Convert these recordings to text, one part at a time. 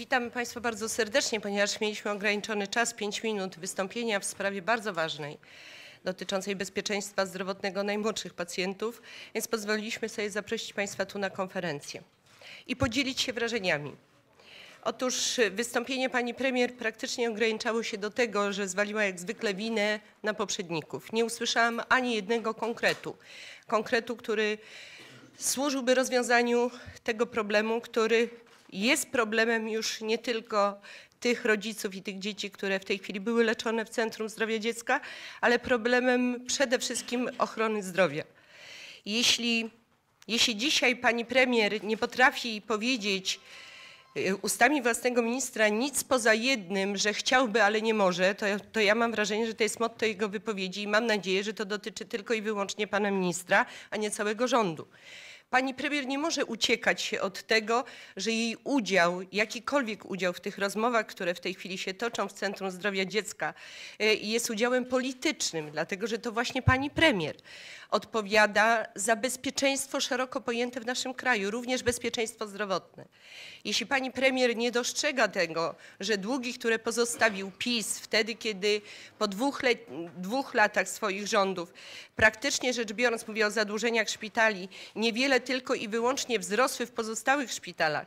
Witam Państwa bardzo serdecznie, ponieważ mieliśmy ograniczony czas, 5 minut wystąpienia w sprawie bardzo ważnej dotyczącej bezpieczeństwa zdrowotnego najmłodszych pacjentów, więc pozwoliliśmy sobie zaprosić Państwa tu na konferencję i podzielić się wrażeniami. Otóż wystąpienie pani premier praktycznie ograniczało się do tego, że zwaliła jak zwykle winę na poprzedników. Nie usłyszałam ani jednego konkretu. Konkretu, który służyłby rozwiązaniu tego problemu, który jest problemem już nie tylko tych rodziców i tych dzieci, które w tej chwili były leczone w Centrum Zdrowia Dziecka, ale problemem przede wszystkim ochrony zdrowia. Jeśli, jeśli dzisiaj pani premier nie potrafi powiedzieć y, ustami własnego ministra nic poza jednym, że chciałby, ale nie może, to, to ja mam wrażenie, że to jest motto jego wypowiedzi i mam nadzieję, że to dotyczy tylko i wyłącznie pana ministra, a nie całego rządu. Pani premier nie może uciekać się od tego, że jej udział, jakikolwiek udział w tych rozmowach, które w tej chwili się toczą w Centrum Zdrowia Dziecka, e, jest udziałem politycznym, dlatego że to właśnie pani premier odpowiada za bezpieczeństwo szeroko pojęte w naszym kraju, również bezpieczeństwo zdrowotne. Jeśli pani premier nie dostrzega tego, że długi, które pozostawił PiS wtedy, kiedy po dwóch, le, dwóch latach swoich rządów, praktycznie rzecz biorąc, mówię o zadłużeniach szpitali, niewiele tylko i wyłącznie wzrosły w pozostałych szpitalach,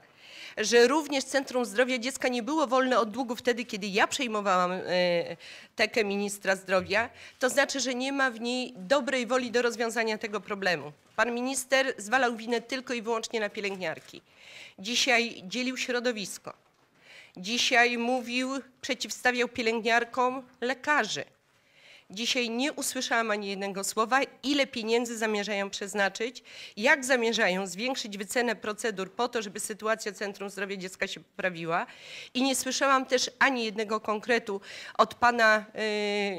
że również Centrum Zdrowia Dziecka nie było wolne od długu wtedy, kiedy ja przejmowałam e, tekę ministra zdrowia, to znaczy, że nie ma w niej dobrej woli do rozwiązania tego problemu. Pan minister zwalał winę tylko i wyłącznie na pielęgniarki. Dzisiaj dzielił środowisko. Dzisiaj mówił, przeciwstawiał pielęgniarkom lekarzy. Dzisiaj nie usłyszałam ani jednego słowa, ile pieniędzy zamierzają przeznaczyć, jak zamierzają zwiększyć wycenę procedur po to, żeby sytuacja Centrum Zdrowia Dziecka się poprawiła. I nie słyszałam też ani jednego konkretu od pana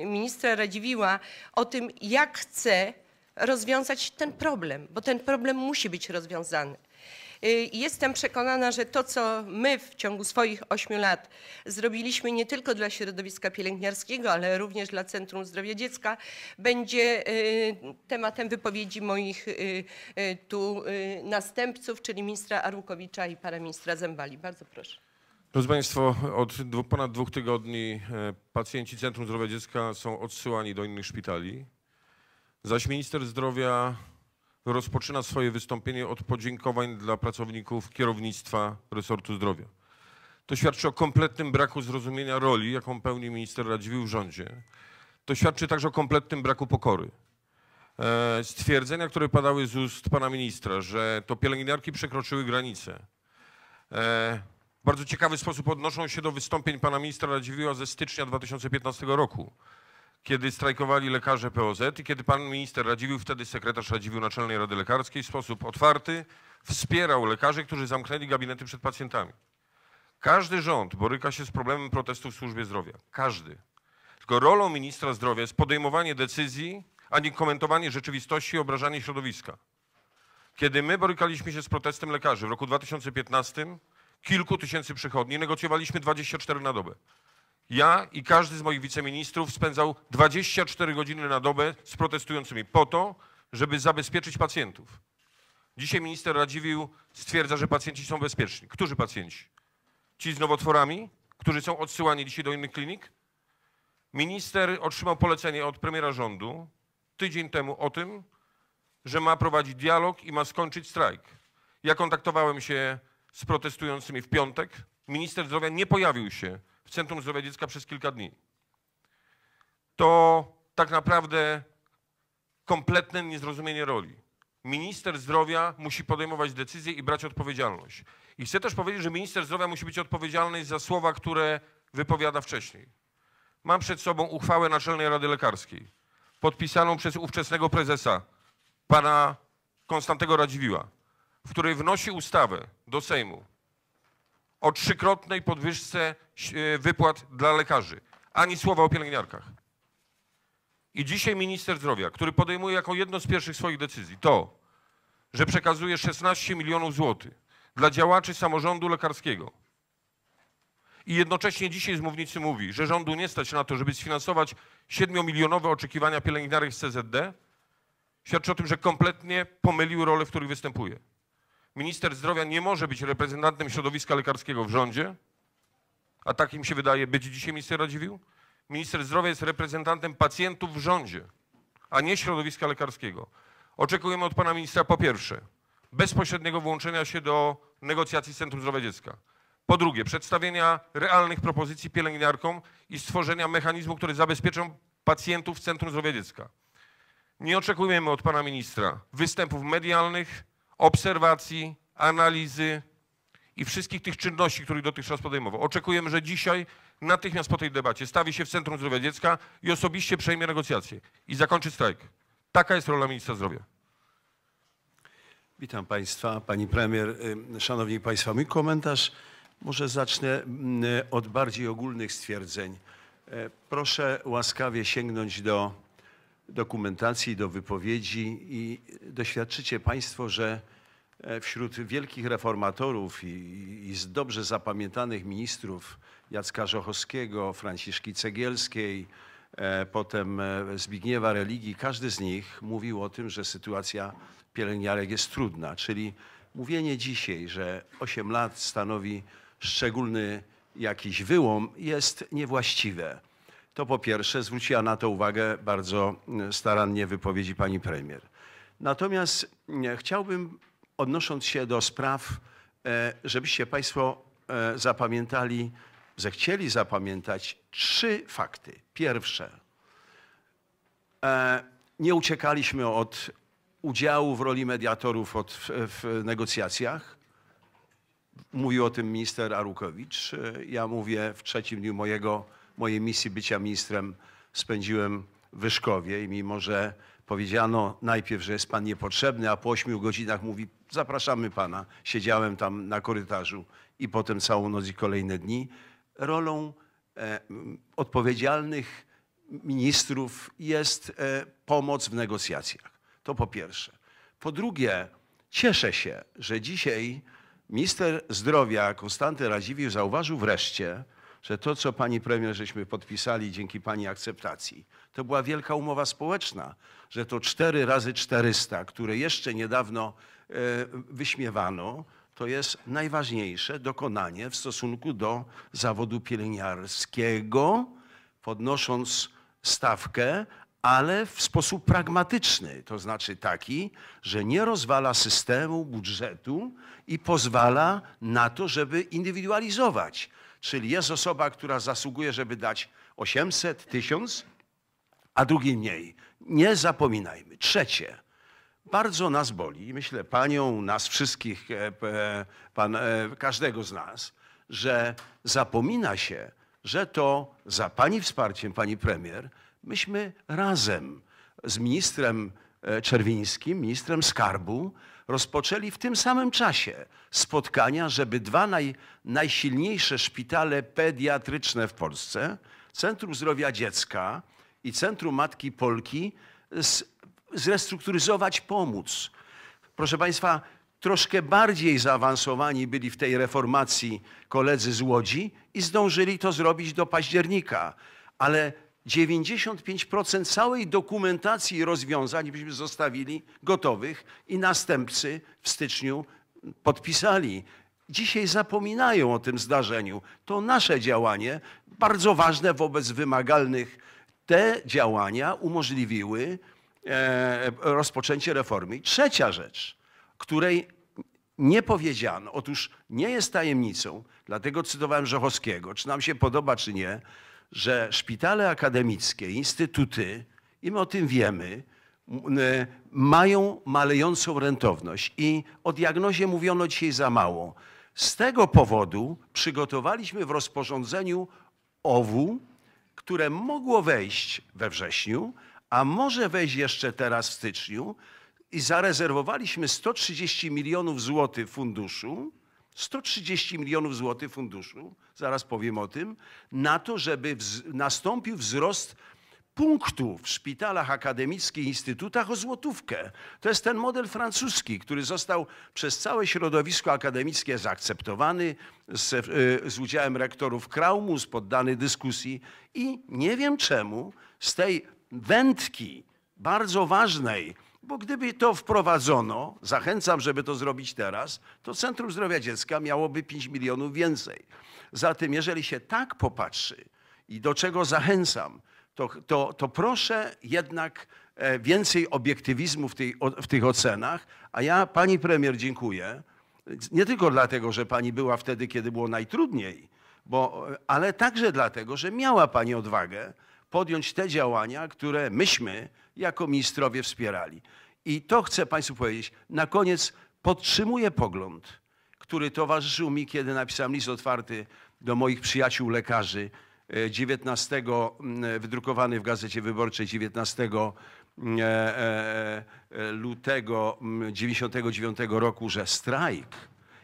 y, ministra Radziwiła o tym, jak chce rozwiązać ten problem, bo ten problem musi być rozwiązany. Y, jestem przekonana, że to, co my w ciągu swoich ośmiu lat zrobiliśmy nie tylko dla środowiska pielęgniarskiego, ale również dla Centrum Zdrowia Dziecka, będzie y, tematem wypowiedzi moich y, tu następców, czyli ministra Arłukowicza i pana ministra Zembali. Bardzo proszę. Drodzy od ponad dwóch tygodni e, pacjenci Centrum Zdrowia Dziecka są odsyłani do innych szpitali, zaś minister zdrowia rozpoczyna swoje wystąpienie od podziękowań dla pracowników kierownictwa resortu zdrowia. To świadczy o kompletnym braku zrozumienia roli, jaką pełni minister Radziwiłł w rządzie. To świadczy także o kompletnym braku pokory. E, stwierdzenia, które padały z ust pana ministra, że to pielęgniarki przekroczyły granice. W e, bardzo ciekawy sposób odnoszą się do wystąpień pana ministra Radziwiłła ze stycznia 2015 roku kiedy strajkowali lekarze POZ i kiedy pan minister Radziwił, wtedy sekretarz Radziwił Naczelnej Rady Lekarskiej w sposób otwarty wspierał lekarzy, którzy zamknęli gabinety przed pacjentami. Każdy rząd boryka się z problemem protestów w służbie zdrowia. Każdy. Tylko rolą ministra zdrowia jest podejmowanie decyzji, a nie komentowanie rzeczywistości i obrażanie środowiska. Kiedy my borykaliśmy się z protestem lekarzy w roku 2015, kilku tysięcy przychodni, negocjowaliśmy 24 na dobę ja i każdy z moich wiceministrów spędzał 24 godziny na dobę z protestującymi po to, żeby zabezpieczyć pacjentów. Dzisiaj minister Radziwiłł stwierdza, że pacjenci są bezpieczni. Którzy pacjenci? Ci z nowotworami, którzy są odsyłani dzisiaj do innych klinik? Minister otrzymał polecenie od premiera rządu tydzień temu o tym, że ma prowadzić dialog i ma skończyć strajk. Ja kontaktowałem się z protestującymi w piątek. Minister zdrowia nie pojawił się w Centrum Zdrowia Dziecka przez kilka dni. To tak naprawdę kompletne niezrozumienie roli. Minister zdrowia musi podejmować decyzje i brać odpowiedzialność. I chcę też powiedzieć, że minister zdrowia musi być odpowiedzialny za słowa, które wypowiada wcześniej. Mam przed sobą uchwałę Naczelnej Rady Lekarskiej, podpisaną przez ówczesnego prezesa, pana Konstantego Radziwiła, w której wnosi ustawę do Sejmu o trzykrotnej podwyżce e, wypłat dla lekarzy. Ani słowa o pielęgniarkach. I dzisiaj minister zdrowia, który podejmuje jako jedno z pierwszych swoich decyzji to, że przekazuje 16 milionów złotych dla działaczy samorządu lekarskiego i jednocześnie dzisiaj z mównicy mówi, że rządu nie stać na to, żeby sfinansować 7-milionowe oczekiwania pielęgniarek z CZD, świadczy o tym, że kompletnie pomylił rolę, w której występuje minister zdrowia nie może być reprezentantem środowiska lekarskiego w rządzie, a takim się wydaje być dzisiaj minister Radziwił? Minister zdrowia jest reprezentantem pacjentów w rządzie, a nie środowiska lekarskiego. Oczekujemy od pana ministra po pierwsze bezpośredniego włączenia się do negocjacji Centrum Zdrowia Dziecka. Po drugie, przedstawienia realnych propozycji pielęgniarkom i stworzenia mechanizmu, który zabezpieczą pacjentów w Centrum Zdrowia Dziecka. Nie oczekujemy od pana ministra występów medialnych, obserwacji, analizy i wszystkich tych czynności, których dotychczas podejmował. Oczekujemy, że dzisiaj natychmiast po tej debacie stawi się w Centrum Zdrowia Dziecka i osobiście przejmie negocjacje i zakończy strajk. Taka jest rola ministra zdrowia. Witam Państwa, Pani Premier, Szanowni Państwo. Mój komentarz może zacznę od bardziej ogólnych stwierdzeń. E, proszę łaskawie sięgnąć do dokumentacji, do wypowiedzi i doświadczycie Państwo, że e, wśród wielkich reformatorów i, i z dobrze zapamiętanych ministrów Jacka Żochowskiego, Franciszki Cegielskiej, e, potem e, Zbigniewa Religii, każdy z nich mówił o tym, że sytuacja pielęgniarek jest trudna, czyli mówienie dzisiaj, że 8 lat stanowi szczególny jakiś wyłom jest niewłaściwe. To po pierwsze, zwróciła na to uwagę bardzo e, starannie wypowiedzi pani premier. Natomiast e, chciałbym, odnosząc się do spraw, e, żebyście państwo zapamiętali, zechcieli zapamiętać trzy fakty. Pierwsze, nie uciekaliśmy od udziału w roli mediatorów od, w, negocjacjach. Mówił o tym minister Arukowicz. Ja mówię w trzecim dniu mojego mojej misji bycia ministrem spędziłem w Wyszkowie i mimo, że powiedziano najpierw, że jest pan niepotrzebny, a po ośmiu godzinach mówi zapraszamy pana. Siedziałem tam na korytarzu i potem całą noc i kolejne dni. Rolą e, odpowiedzialnych ministrów jest e, pomoc w negocjacjach. To po pierwsze. Po drugie, cieszę się, że dzisiaj minister zdrowia Konstanty Radziwiłł zauważył wreszcie, że to, co pani premier żeśmy podpisali dzięki pani akceptacji, to była wielka umowa społeczna, że to 4 razy 400, które jeszcze niedawno e, wyśmiewano, to jest najważniejsze dokonanie w stosunku do zawodu pielęgniarskiego, podnosząc stawkę, ale w sposób pragmatyczny, to znaczy taki, że nie rozwala systemu, budżetu i pozwala na to, żeby indywidualizować. Czyli jest osoba, która zasługuje, żeby dać 800, 1000, a drugi mniej. Nie zapominajmy. Trzecie, bardzo nas boli, myślę panią, nas wszystkich, e, e, pan, e, każdego z nas, że zapomina się, że to za pani wsparciem, pani premier, myśmy razem z ministrem Czerwińskim, ministrem skarbu, rozpoczęli w tym samym czasie spotkania, żeby dwa naj, najsilniejsze szpitale pediatryczne w Polsce, Centrum Zdrowia Dziecka i Centrum Matki Polki, z, zrestrukturyzować, pomóc. Proszę Państwa, troszkę bardziej zaawansowani byli w tej reformacji koledzy z Łodzi i zdążyli to zrobić do października. Ale 95% całej dokumentacji i rozwiązań byśmy zostawili gotowych i następcy w styczniu podpisali. Dzisiaj zapominają o tym zdarzeniu. To nasze działanie, bardzo ważne wobec wymagalnych, te działania umożliwiły e, rozpoczęcie reformy. Trzecia rzecz, której nie powiedziano, otóż nie jest tajemnicą, dlatego cytowałem Żochowskiego, czy nam się podoba, czy nie, że szpitale akademickie, instytuty, i my o tym wiemy, mają malejącą rentowność i o diagnozie mówiono dzisiaj za mało. Z tego powodu przygotowaliśmy w rozporządzeniu OWU, które mogło wejść we wrześniu, a może wejść jeszcze teraz w styczniu i zarezerwowaliśmy 130 milionów złotych funduszu, 130 milionów złotych funduszu, zaraz powiem o tym, na to, żeby wz nastąpił wzrost punktów w szpitalach akademickich, instytutach o złotówkę. To jest ten model francuski, który został przez całe środowisko akademickie zaakceptowany z, e, z udziałem rektorów Kraumus, poddany dyskusji i nie wiem czemu z tej wędki bardzo ważnej bo gdyby to wprowadzono, zachęcam, żeby to zrobić teraz, to Centrum Zdrowia Dziecka miałoby 5 milionów więcej. Zatem, jeżeli się tak popatrzy i do czego zachęcam, to, to, to proszę jednak e, więcej obiektywizmu w, tej, w tych ocenach. A ja pani premier dziękuję. Nie tylko dlatego, że pani była wtedy, kiedy było najtrudniej, bo, e, ale także dlatego, że miała pani odwagę podjąć te działania, które myśmy jako ministrowie wspierali. I to chcę Państwu powiedzieć. Na koniec podtrzymuję pogląd, który towarzyszył mi, kiedy napisałem list otwarty do moich przyjaciół lekarzy 19, e, mm, e, wydrukowany w Gazecie Wyborczej 19 mm, e, lutego 99 mm, roku, że strajk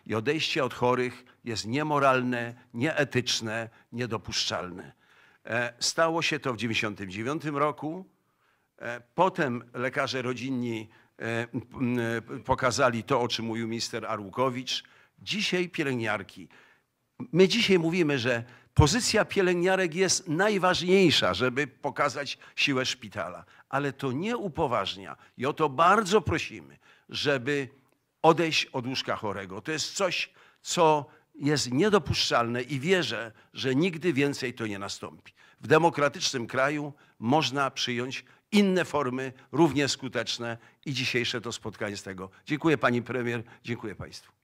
i odejście od chorych jest niemoralne, nieetyczne, niedopuszczalne. Stało się to w 99 roku. E, potem lekarze rodzinni e, e, pokazali to, o czym mówił minister Arłukowicz. Dzisiaj pielęgniarki. My dzisiaj mówimy, że pozycja pielęgniarek jest najważniejsza, żeby pokazać siłę szpitala, ale to nie upoważnia i o to bardzo prosimy, żeby odejść od łóżka chorego. To jest coś, co jest niedopuszczalne i wierzę, że nigdy więcej to nie nastąpi. W demokratycznym kraju można przyjąć inne formy, równie skuteczne i dzisiejsze to spotkanie z tego. Dziękuję pani premier, dziękuję państwu.